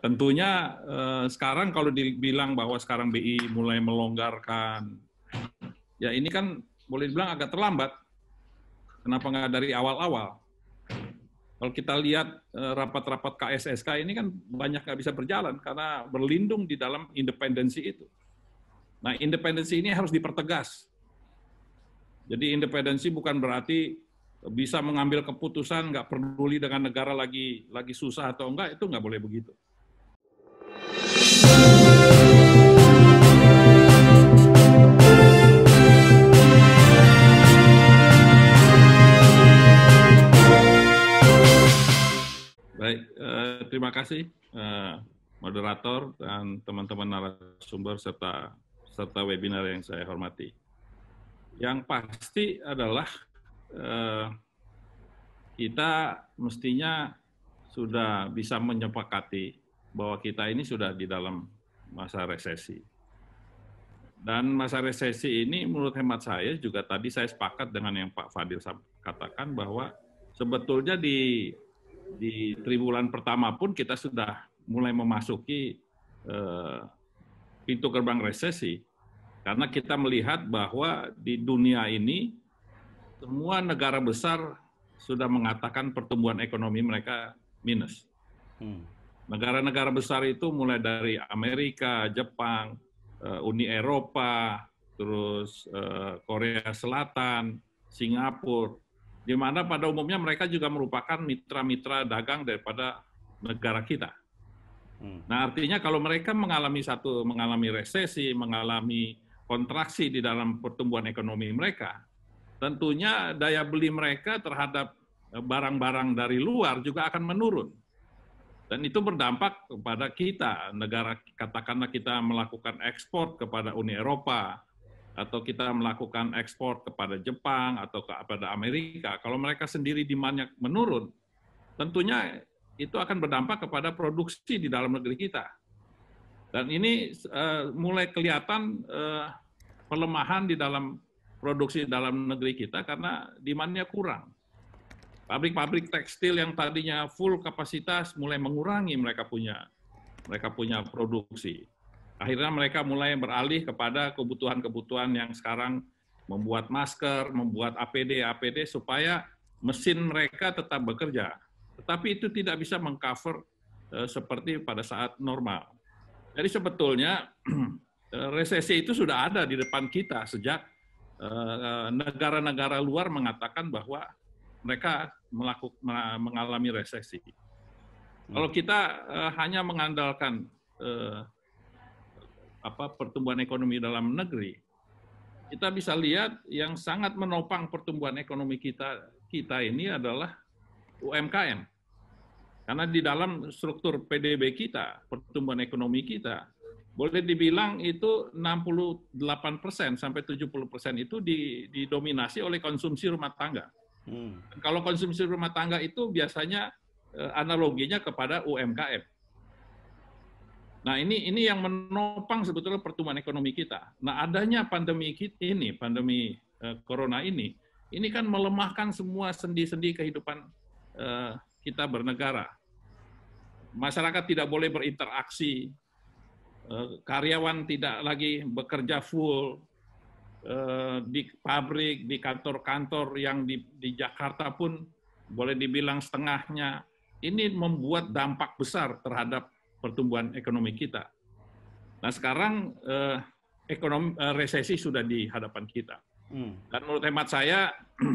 tentunya eh, sekarang kalau dibilang bahwa sekarang BI mulai melonggarkan, ya ini kan boleh dibilang agak terlambat. Kenapa nggak dari awal-awal? Kalau kita lihat eh, rapat-rapat KSSK ini kan banyak nggak bisa berjalan karena berlindung di dalam independensi itu. Nah, independensi ini harus dipertegas. Jadi independensi bukan berarti bisa mengambil keputusan nggak peduli dengan negara lagi lagi susah atau enggak itu nggak boleh begitu. Baik, eh, terima kasih eh, moderator dan teman-teman narasumber serta serta webinar yang saya hormati. Yang pasti adalah eh, kita mestinya sudah bisa menyepakati bahwa kita ini sudah di dalam masa resesi. Dan masa resesi ini menurut hemat saya juga tadi saya sepakat dengan yang Pak Fadil katakan bahwa sebetulnya di di triwulan pertama pun kita sudah mulai memasuki eh, pintu gerbang resesi karena kita melihat bahwa di dunia ini semua negara besar sudah mengatakan pertumbuhan ekonomi mereka minus. Hmm. Negara-negara besar itu mulai dari Amerika, Jepang, eh, Uni Eropa, terus eh, Korea Selatan, Singapura, di mana pada umumnya mereka juga merupakan mitra-mitra dagang daripada negara kita. Hmm. Nah artinya kalau mereka mengalami satu mengalami resesi, mengalami kontraksi di dalam pertumbuhan ekonomi mereka, tentunya daya beli mereka terhadap eh, barang-barang dari luar juga akan menurun. Dan itu berdampak kepada kita, negara katakanlah kita melakukan ekspor kepada Uni Eropa, atau kita melakukan ekspor kepada Jepang atau kepada Amerika. Kalau mereka sendiri demandnya menurun, tentunya itu akan berdampak kepada produksi di dalam negeri kita. Dan ini uh, mulai kelihatan uh, pelemahan di dalam produksi dalam negeri kita karena demandnya kurang. Pabrik-pabrik tekstil yang tadinya full kapasitas mulai mengurangi mereka punya mereka punya produksi. Akhirnya mereka mulai beralih kepada kebutuhan-kebutuhan yang sekarang membuat masker, membuat APD, APD supaya mesin mereka tetap bekerja. Tetapi itu tidak bisa mengcover eh, seperti pada saat normal. Jadi sebetulnya eh, resesi itu sudah ada di depan kita sejak eh, eh, negara-negara luar mengatakan bahwa mereka melakukan mengalami resesi. Hmm. Kalau kita uh, hanya mengandalkan uh, apa pertumbuhan ekonomi dalam negeri, kita bisa lihat yang sangat menopang pertumbuhan ekonomi kita kita ini adalah UMKM. Karena di dalam struktur PDB kita, pertumbuhan ekonomi kita, boleh dibilang itu 68 persen sampai 70 persen itu didominasi oleh konsumsi rumah tangga. Hmm. Kalau konsumsi rumah tangga itu biasanya eh, analoginya kepada UMKM. Nah ini ini yang menopang sebetulnya pertumbuhan ekonomi kita. Nah adanya pandemi ini, pandemi eh, corona ini, ini kan melemahkan semua sendi-sendi kehidupan eh, kita bernegara. Masyarakat tidak boleh berinteraksi, karyawan tidak lagi bekerja full, Eh, di pabrik, di kantor-kantor yang di, di Jakarta pun boleh dibilang setengahnya. Ini membuat dampak besar terhadap pertumbuhan ekonomi kita. Nah sekarang eh, ekonomi eh, resesi sudah di hadapan kita. Hmm. Dan menurut hemat saya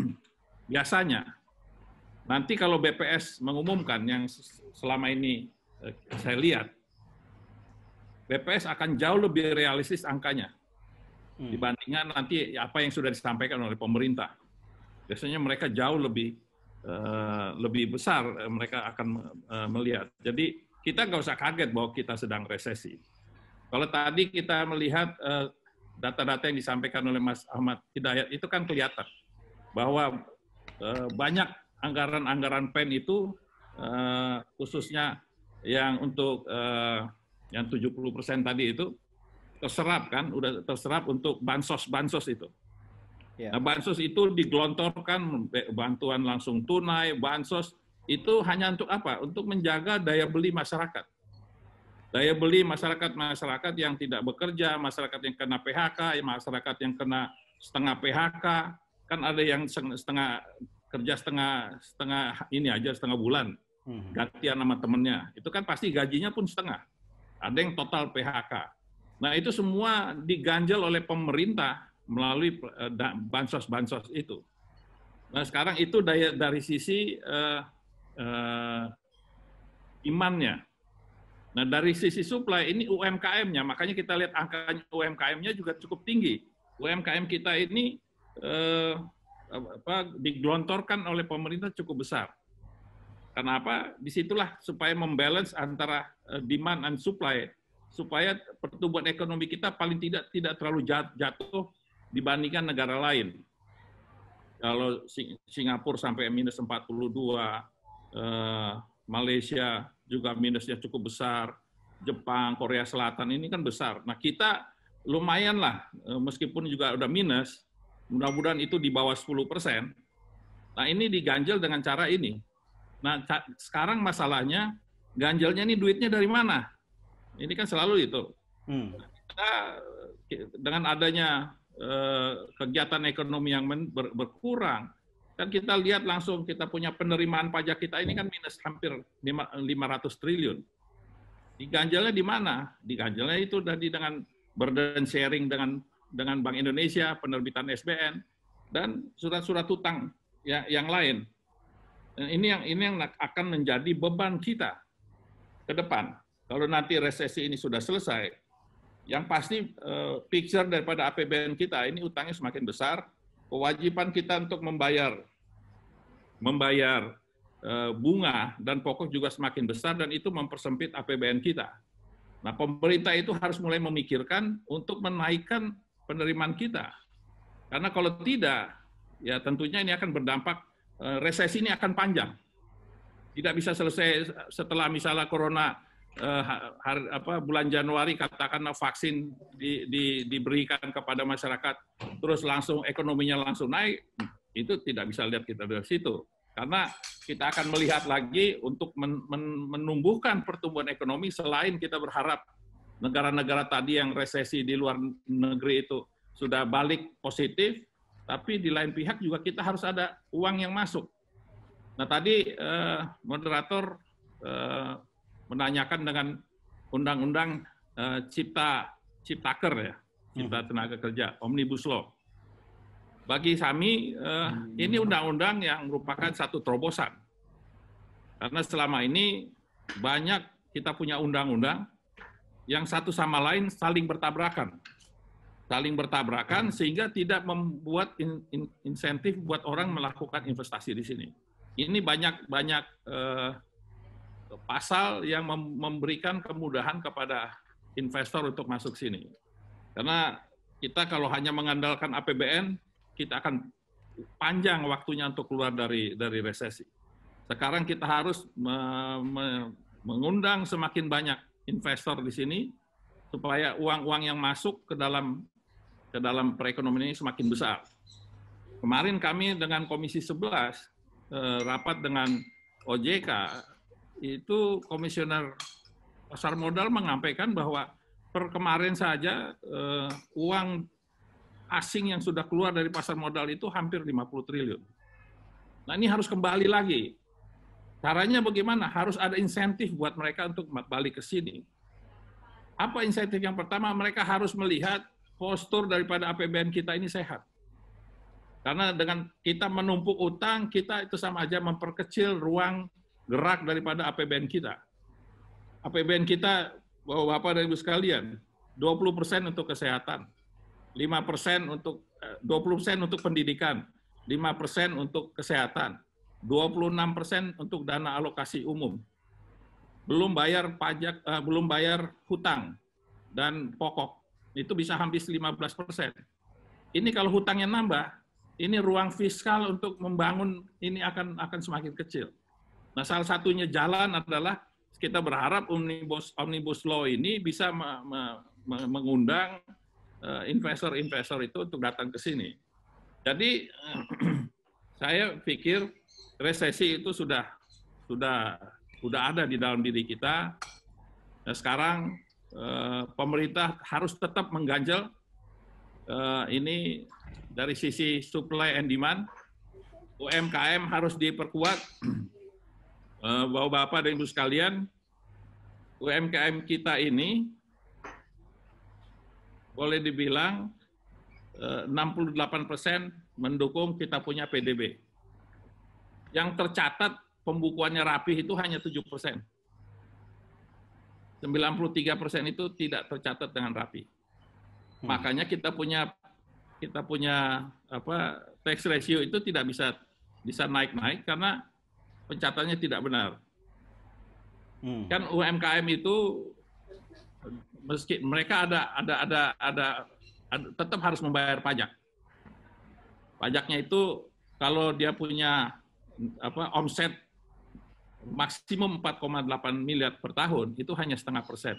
biasanya nanti kalau BPS mengumumkan yang selama ini eh, saya lihat BPS akan jauh lebih realistis angkanya hmm. dibandingkan nanti apa yang sudah disampaikan oleh pemerintah. Biasanya mereka jauh lebih uh, lebih besar eh, mereka akan uh, melihat. Jadi kita nggak usah kaget bahwa kita sedang resesi. Kalau tadi kita melihat data data-data yang disampaikan oleh Mas Ahmad Hidayat itu kan kelihatan bahwa uh, banyak anggaran-anggaran PEN itu uh, khususnya yang untuk uh, yang 70% tadi itu terserap kan, udah terserap untuk bansos-bansos itu. Yeah. Nah, bansos itu digelontorkan bantuan langsung tunai, bansos itu hanya untuk apa? Untuk menjaga daya beli masyarakat. Daya beli masyarakat-masyarakat yang tidak bekerja, masyarakat yang kena PHK, masyarakat yang kena setengah PHK, kan ada yang setengah kerja setengah setengah ini aja setengah bulan hmm. gantian nama temennya itu kan pasti gajinya pun setengah ada yang total PHK Nah, itu semua diganjal oleh pemerintah melalui eh, bansos-bansos itu. Nah, sekarang itu dari, dari sisi uh, uh, imannya. Nah, dari sisi supply ini UMKM-nya, makanya kita lihat angka UMKM-nya juga cukup tinggi. UMKM kita ini eh, apa, digelontorkan oleh pemerintah cukup besar. kenapa Disitulah supaya membalance antara demand and supply supaya pertumbuhan ekonomi kita paling tidak tidak terlalu jatuh dibandingkan negara lain. Kalau Singapura sampai minus 42, eh, Malaysia juga minusnya cukup besar, Jepang, Korea Selatan ini kan besar. Nah kita lumayan lah, eh, meskipun juga udah minus, mudah-mudahan itu di bawah 10 persen. Nah ini diganjel dengan cara ini. Nah sekarang masalahnya ganjelnya ini duitnya dari mana? Ini kan selalu itu. Hmm. Kita dengan adanya eh, kegiatan ekonomi yang berkurang, kan kita lihat langsung kita punya penerimaan pajak kita ini kan minus hampir 500 triliun. Diganjalnya di mana? Diganjalnya itu tadi dengan burden sharing dengan dengan Bank Indonesia, penerbitan SBN dan surat-surat utang ya, yang lain. Nah, ini yang ini yang akan menjadi beban kita ke depan. Kalau nanti resesi ini sudah selesai, yang pasti picture eh, daripada APBN kita ini utangnya semakin besar, kewajiban kita untuk membayar membayar eh, bunga dan pokok juga semakin besar dan itu mempersempit APBN kita. Nah, pemerintah itu harus mulai memikirkan untuk menaikkan penerimaan kita. Karena kalau tidak, ya tentunya ini akan berdampak eh, resesi ini akan panjang. Tidak bisa selesai setelah misalnya corona eh, har, apa, bulan Januari katakanlah vaksin di, di, diberikan kepada masyarakat, terus langsung ekonominya langsung naik, itu tidak bisa lihat kita dari situ. Karena kita akan melihat lagi untuk men, men, menumbuhkan pertumbuhan ekonomi selain kita berharap negara-negara tadi yang resesi di luar negeri itu sudah balik positif, tapi di lain pihak juga kita harus ada uang yang masuk. Nah tadi eh, moderator eh, menanyakan dengan undang-undang uh, cipta ciptaker ya, cipta hmm. tenaga kerja, omnibus law. Bagi kami uh, ini undang-undang yang merupakan satu terobosan. Karena selama ini banyak kita punya undang-undang yang satu sama lain saling bertabrakan. Saling bertabrakan hmm. sehingga tidak membuat in, in, insentif buat orang melakukan investasi di sini. Ini banyak banyak uh, pasal yang memberikan kemudahan kepada investor untuk masuk sini. Karena kita kalau hanya mengandalkan APBN, kita akan panjang waktunya untuk keluar dari dari resesi. Sekarang kita harus me, me, mengundang semakin banyak investor di sini supaya uang-uang yang masuk ke dalam ke dalam perekonomian ini semakin besar. Kemarin kami dengan Komisi 11 eh, rapat dengan OJK itu komisioner pasar modal mengampaikan bahwa per kemarin saja uh, uang asing yang sudah keluar dari pasar modal itu hampir 50 triliun. Nah ini harus kembali lagi. Caranya bagaimana? Harus ada insentif buat mereka untuk balik ke sini. Apa insentif yang pertama? Mereka harus melihat postur daripada APBN kita ini sehat. Karena dengan kita menumpuk utang, kita itu sama aja memperkecil ruang gerak daripada APBN kita. APBN kita, Bapak-Bapak dan Ibu sekalian, 20% untuk kesehatan, 5% untuk 20% eh, untuk pendidikan, 5% untuk kesehatan, 26% untuk dana alokasi umum. Belum bayar pajak, eh, belum bayar hutang dan pokok. Itu bisa habis 15%. Ini kalau hutangnya nambah, ini ruang fiskal untuk membangun ini akan akan semakin kecil. Nah, salah satunya jalan adalah kita berharap omnibus omnibus law ini bisa me, me, me, mengundang eh, investor-investor uh, itu untuk datang ke sini. Jadi saya pikir resesi itu sudah sudah sudah ada di dalam diri kita. Nah, sekarang uh, pemerintah harus tetap mengganjal uh, ini dari sisi supply and demand. UMKM harus diperkuat Eh, bapak-bapak dan Ibu sekalian, UMKM kita ini boleh dibilang 68 eh, persen mendukung kita punya PDB. Yang tercatat pembukuannya rapi itu hanya 7 persen. 93 persen itu tidak tercatat dengan rapi. Hmm. Makanya kita punya kita punya apa tax ratio itu tidak bisa bisa naik-naik karena Pencatatannya tidak benar. Hmm. Kan UMKM itu meski mereka ada ada ada ada, ada tetap harus membayar pajak. Pajaknya itu kalau dia punya apa omset maksimum 4,8 miliar per tahun itu hanya setengah persen.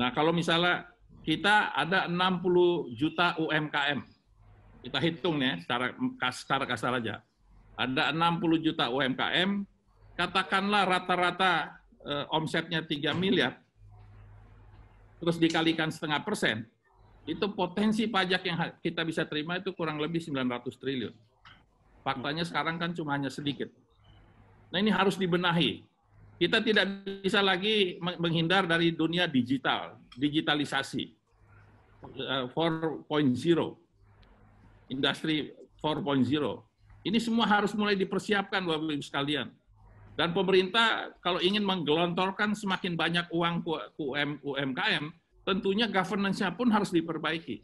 Nah kalau misalnya kita ada 60 juta UMKM, kita hitung ya secara kasar kasar aja ada 60 juta UMKM, katakanlah rata-rata eh, omsetnya 3 miliar, terus dikalikan setengah persen, itu potensi pajak yang kita bisa terima itu kurang lebih 900 triliun. Faktanya sekarang kan cuma hanya sedikit. Nah ini harus dibenahi. Kita tidak bisa lagi menghindar dari dunia digital, digitalisasi 4.0, eh, industri 4.0 ini semua harus mulai dipersiapkan Bapak Ibu sekalian. Dan pemerintah kalau ingin menggelontorkan semakin banyak uang ke UMKM, tentunya governance-nya pun harus diperbaiki.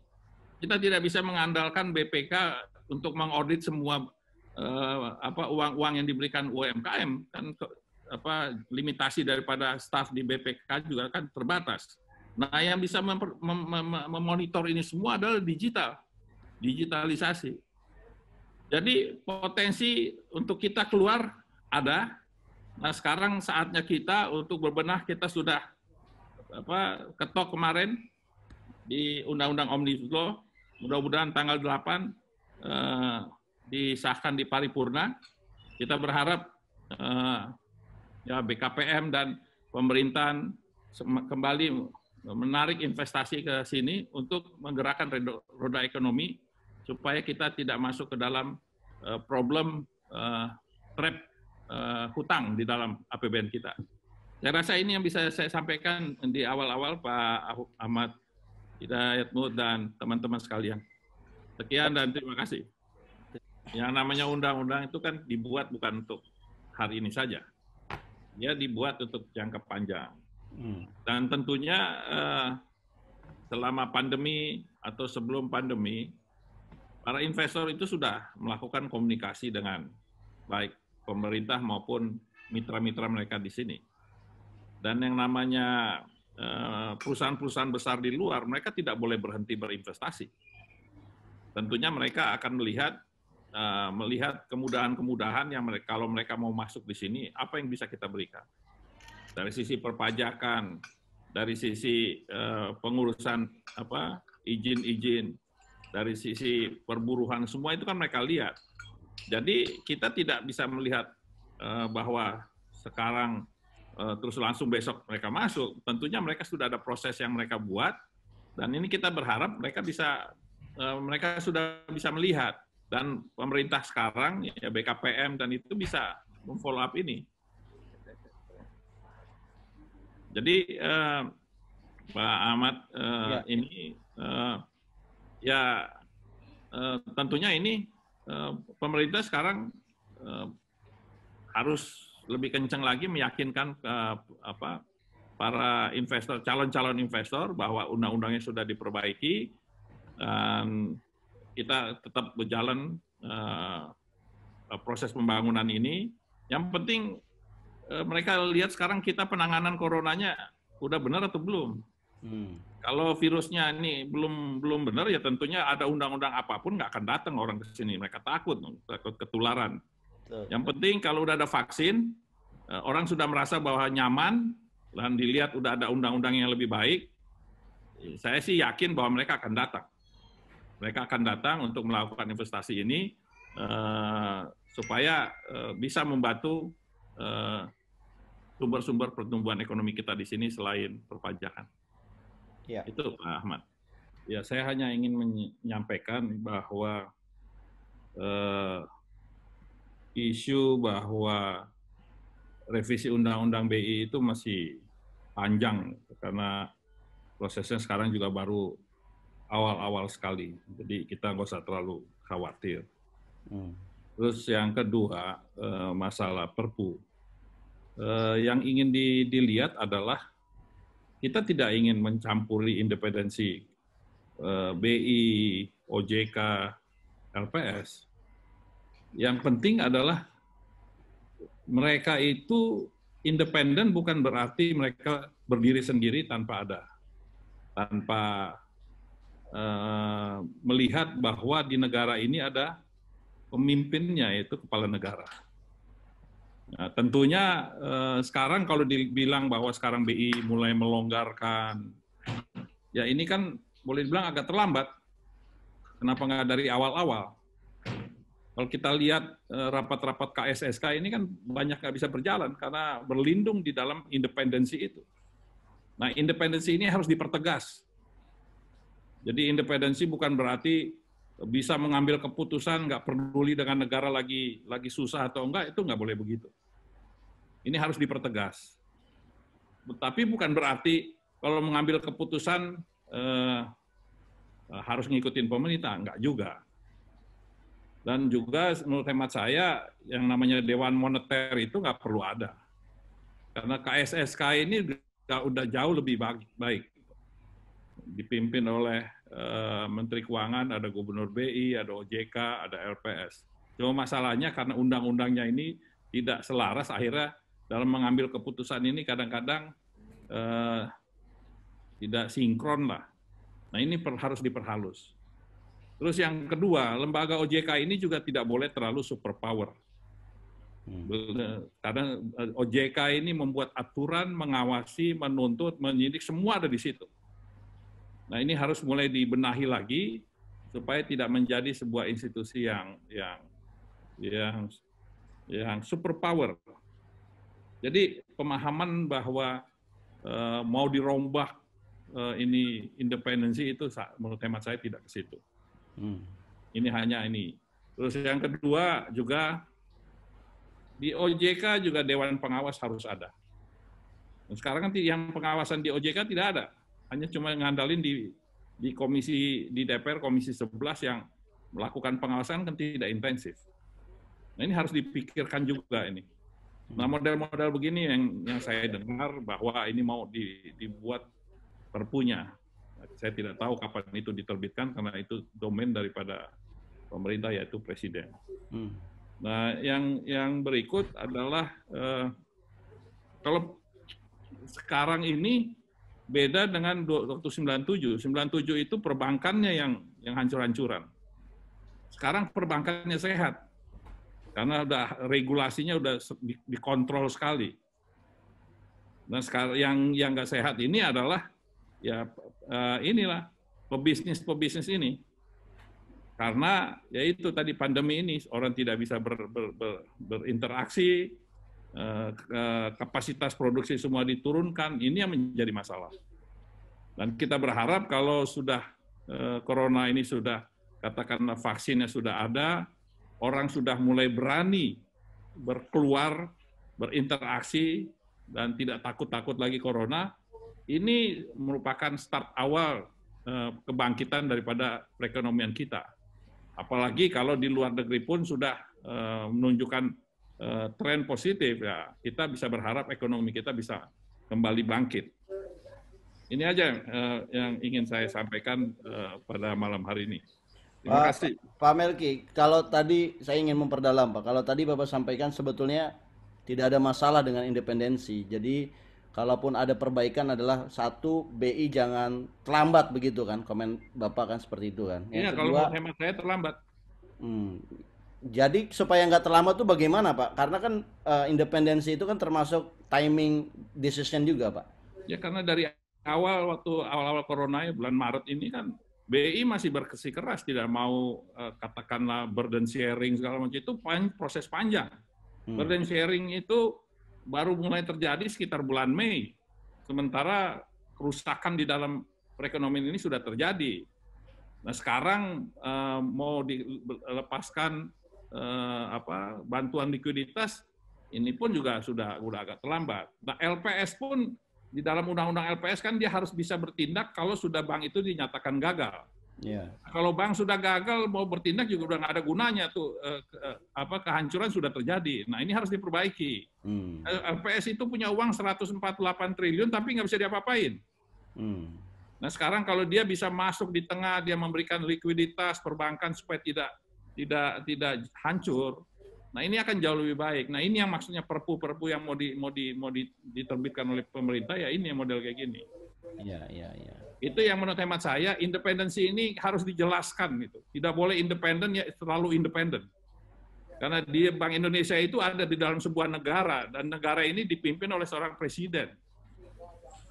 Kita tidak bisa mengandalkan BPK untuk mengaudit semua eh, apa uang-uang yang diberikan UMKM kan ke, apa limitasi daripada staf di BPK juga kan terbatas. Nah, yang bisa memper, mem, mem, memonitor ini semua adalah digital. Digitalisasi jadi potensi untuk kita keluar ada. Nah sekarang saatnya kita untuk berbenah kita sudah apa ketok kemarin di Undang-Undang Omnibus Law. Mudah-mudahan tanggal 8 eh, disahkan di paripurna. Kita berharap eh, ya BKPM dan pemerintahan kembali menarik investasi ke sini untuk menggerakkan roda ekonomi supaya kita tidak masuk ke dalam uh, problem uh, trap uh, hutang di dalam APBN kita. Saya rasa ini yang bisa saya sampaikan di awal-awal Pak Ahmad Hidayatmu dan teman-teman sekalian. Sekian dan terima kasih. Yang namanya undang-undang itu kan dibuat bukan untuk hari ini saja. Dia dibuat untuk jangka panjang. Hmm. Dan tentunya selama pandemi atau sebelum pandemi, para investor itu sudah melakukan komunikasi dengan baik pemerintah maupun mitra-mitra mereka di sini. Dan yang namanya eh, perusahaan-perusahaan besar di luar, mereka tidak boleh berhenti berinvestasi. Tentunya mereka akan melihat eh, melihat kemudahan-kemudahan yang mereka, kalau mereka mau masuk di sini, apa yang bisa kita berikan. Dari sisi perpajakan, dari sisi eh, pengurusan apa izin-izin, dari sisi perburuhan semua itu kan mereka lihat. Jadi kita tidak bisa melihat uh, bahwa sekarang uh, terus langsung besok mereka masuk. Tentunya mereka sudah ada proses yang mereka buat dan ini kita berharap mereka bisa uh, mereka sudah bisa melihat dan pemerintah sekarang ya BKPM dan itu bisa memfollow up ini. Jadi uh, Pak Ahmad uh, ya. ini uh, ya eh, tentunya ini eh, pemerintah sekarang eh, harus lebih kencang lagi meyakinkan apa para investor calon-calon investor bahwa undang-undangnya sudah diperbaiki dan kita tetap berjalan proses pembangunan ini yang penting mereka lihat sekarang kita penanganan coronanya udah benar atau belum Hmm. Kalau virusnya ini belum belum benar ya tentunya ada undang-undang apapun nggak akan datang orang ke sini. Mereka takut, takut ketularan. Betul. Yang penting kalau udah ada vaksin, eh, orang sudah merasa bahwa nyaman dan dilihat udah ada undang-undang yang lebih baik, saya sih yakin bahwa mereka akan datang. Mereka akan datang untuk melakukan investasi ini uh, supaya uh, bisa membantu sumber sumber-sumber pertumbuhan ekonomi kita di sini selain perpajakan. Ya. Itu Pak Ahmad. Ya, saya hanya ingin menyampaikan bahwa uh, isu bahwa revisi undang-undang BI itu masih panjang karena prosesnya sekarang juga baru awal-awal sekali. Jadi kita nggak usah terlalu khawatir. Hmm. Terus yang kedua eh, masalah Perpu. Eh, yang ingin dilihat adalah kita tidak ingin mencampuri independensi eh, BI, OJK, LPS. Yang penting adalah mereka itu independen bukan berarti mereka berdiri sendiri tanpa ada tanpa uh, melihat bahwa di negara ini ada pemimpinnya yaitu kepala negara. Nah, tentunya eh, sekarang kalau dibilang bahwa sekarang BI mulai melonggarkan, ya ini kan boleh dibilang agak terlambat. Kenapa nggak dari awal-awal? Kalau kita lihat rapat eh, rapat-rapat KSSK ini kan banyak nggak bisa berjalan karena berlindung di dalam independensi itu. Nah, independensi ini harus dipertegas. Jadi independensi bukan berarti bisa mengambil keputusan nggak peduli dengan negara lagi lagi susah atau enggak itu nggak boleh begitu. Ini harus dipertegas. Tapi bukan berarti kalau mengambil keputusan eh, harus ngikutin pemerintah, enggak juga. Dan juga menurut hemat saya yang namanya Dewan Moneter itu nggak perlu ada. Karena KSSK ini udah, udah jauh lebih baik. Dipimpin oleh eh, Menteri Keuangan, ada Gubernur BI, ada OJK, ada LPS. Cuma masalahnya karena undang-undangnya ini tidak selaras, akhirnya dalam mengambil keputusan ini kadang-kadang eh, tidak sinkron lah. Nah ini per, harus diperhalus. Terus yang kedua, lembaga OJK ini juga tidak boleh terlalu superpower. Hmm. Karena eh, OJK ini membuat aturan, mengawasi, menuntut, menyidik, semua ada di situ. Nah ini harus mulai dibenahi lagi supaya tidak menjadi sebuah institusi yang yang yang yang superpower jadi pemahaman bahwa uh, mau dirombak uh, ini independensi itu menurut hemat saya tidak ke situ. Hmm. Ini hanya ini. Terus yang kedua juga di OJK juga dewan pengawas harus ada. Dan sekarang kan yang pengawasan di OJK tidak ada, hanya cuma ngandalin di di komisi di DPR komisi 11 yang melakukan pengawasan kan tidak intensif. Nah ini harus dipikirkan juga ini. Nah model-model begini yang yang saya dengar bahwa ini mau di, dibuat perpunya. Saya tidak tahu kapan itu diterbitkan karena itu domain daripada pemerintah yaitu presiden. Hmm. Nah yang yang berikut adalah eh, kalau sekarang ini beda dengan waktu 97. 97 itu perbankannya yang yang hancur-hancuran. Sekarang perbankannya sehat karena udah regulasinya udah dikontrol sekali. Nah, sekarang yang yang nggak sehat ini adalah ya eh, inilah pebisnis-pebisnis ini. Karena ya itu tadi pandemi ini orang tidak bisa ber, ber, ber, berinteraksi, eh, kapasitas produksi semua diturunkan, ini yang menjadi masalah. Dan kita berharap kalau sudah eh, corona ini sudah katakanlah vaksinnya sudah ada, orang sudah mulai berani berkeluar, berinteraksi, dan tidak takut-takut lagi corona, ini merupakan start awal eh, kebangkitan daripada perekonomian kita. Apalagi kalau di luar negeri pun sudah eh, menunjukkan eh, tren positif, ya kita bisa berharap ekonomi kita bisa kembali bangkit. Ini aja yang ingin saya sampaikan pada malam hari ini. Terima Pak, kasih. Pak Melki, kalau tadi saya ingin memperdalam Pak, kalau tadi Bapak sampaikan sebetulnya tidak ada masalah dengan independensi. Jadi kalaupun ada perbaikan adalah satu BI jangan terlambat begitu kan, komen Bapak kan seperti itu kan. Iya, kalau hemat saya terlambat. Hmm, jadi supaya nggak terlambat tuh bagaimana Pak? Karena kan uh, independensi itu kan termasuk timing decision juga Pak. Ya karena dari awal waktu awal-awal corona ya bulan Maret ini kan BI masih bersikeras tidak mau uh, katakanlah burden sharing segala macam itu pan, proses panjang. Hmm. Burden sharing itu baru mulai terjadi sekitar bulan Mei. Sementara kerusakan di dalam perekonomian ini sudah terjadi. Nah, sekarang uh, mau dilepaskan uh, eh, apa bantuan likuiditas ini pun juga sudah sudah agak terlambat. Nah, LPS pun di dalam undang-undang LPS kan dia harus bisa bertindak kalau sudah bank itu dinyatakan gagal. Yeah. Kalau bank sudah gagal mau bertindak juga udah nggak ada gunanya tuh eh, eh, apa kehancuran sudah terjadi. Nah ini harus diperbaiki. Hmm. Eh, LPS itu punya uang 148 triliun tapi nggak bisa diapa-apain. Hmm. Nah sekarang kalau dia bisa masuk di tengah dia memberikan likuiditas perbankan supaya tidak tidak tidak hancur, Nah ini akan jauh lebih baik. Nah ini yang maksudnya perpu-perpu yang mau di, mau di, mau di, diterbitkan oleh pemerintah ya ini yang model kayak gini. Iya iya iya. Itu yang menurut hemat saya independensi ini harus dijelaskan gitu. Tidak boleh independen ya terlalu independen. Karena di Bank Indonesia itu ada di dalam sebuah negara dan negara ini dipimpin oleh seorang presiden.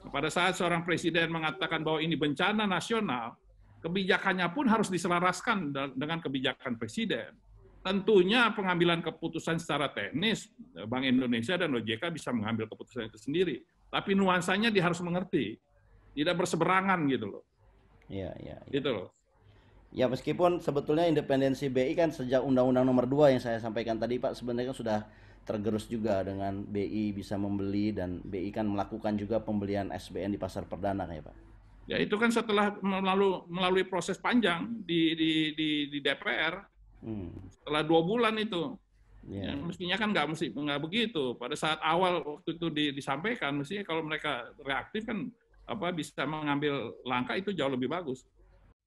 Pada saat seorang presiden mengatakan bahwa ini bencana nasional, kebijakannya pun harus diselaraskan dengan kebijakan presiden tentunya pengambilan keputusan secara teknis Bank Indonesia dan OJK bisa mengambil keputusan itu sendiri. Tapi nuansanya dia harus mengerti, tidak berseberangan gitu loh. Iya, iya. Ya. Gitu loh. Ya meskipun sebetulnya independensi BI kan sejak Undang-Undang Nomor 2 yang saya sampaikan tadi Pak sebenarnya kan sudah tergerus juga dengan BI bisa membeli dan BI kan melakukan juga pembelian SBN di pasar perdana ya Pak. Ya itu kan setelah melalui melalui proses panjang di di di, di DPR Hmm. Setelah dua bulan itu, yeah. ya, mestinya kan nggak mesti nggak begitu. Pada saat awal waktu itu di, disampaikan, mestinya kalau mereka reaktif kan apa bisa mengambil langkah itu jauh lebih bagus.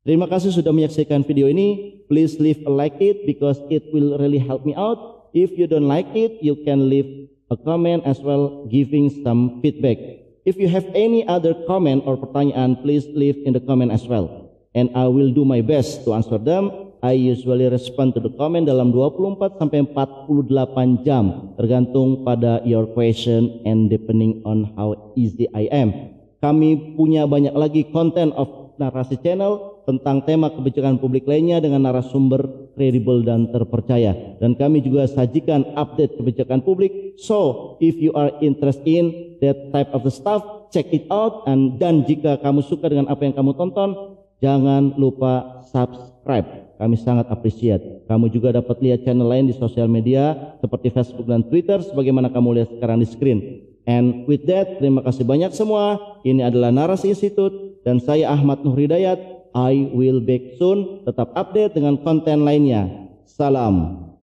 Terima kasih sudah menyaksikan video ini. Please leave a like it because it will really help me out. If you don't like it, you can leave a comment as well giving some feedback. If you have any other comment or pertanyaan, please leave in the comment as well. And I will do my best to answer them I usually respond to the comment dalam 24 sampai 48 jam tergantung pada your question and depending on how easy I am. Kami punya banyak lagi konten of narasi channel tentang tema kebijakan publik lainnya dengan narasumber kredibel dan terpercaya. Dan kami juga sajikan update kebijakan publik. So, if you are interested in that type of the stuff, check it out. And, dan jika kamu suka dengan apa yang kamu tonton, jangan lupa subscribe. Kami sangat apresiat. Kamu juga dapat lihat channel lain di sosial media seperti Facebook dan Twitter sebagaimana kamu lihat sekarang di screen. And with that, terima kasih banyak semua. Ini adalah Narasi Institute dan saya Ahmad Nuhridayat. I will back soon. Tetap update dengan konten lainnya. Salam.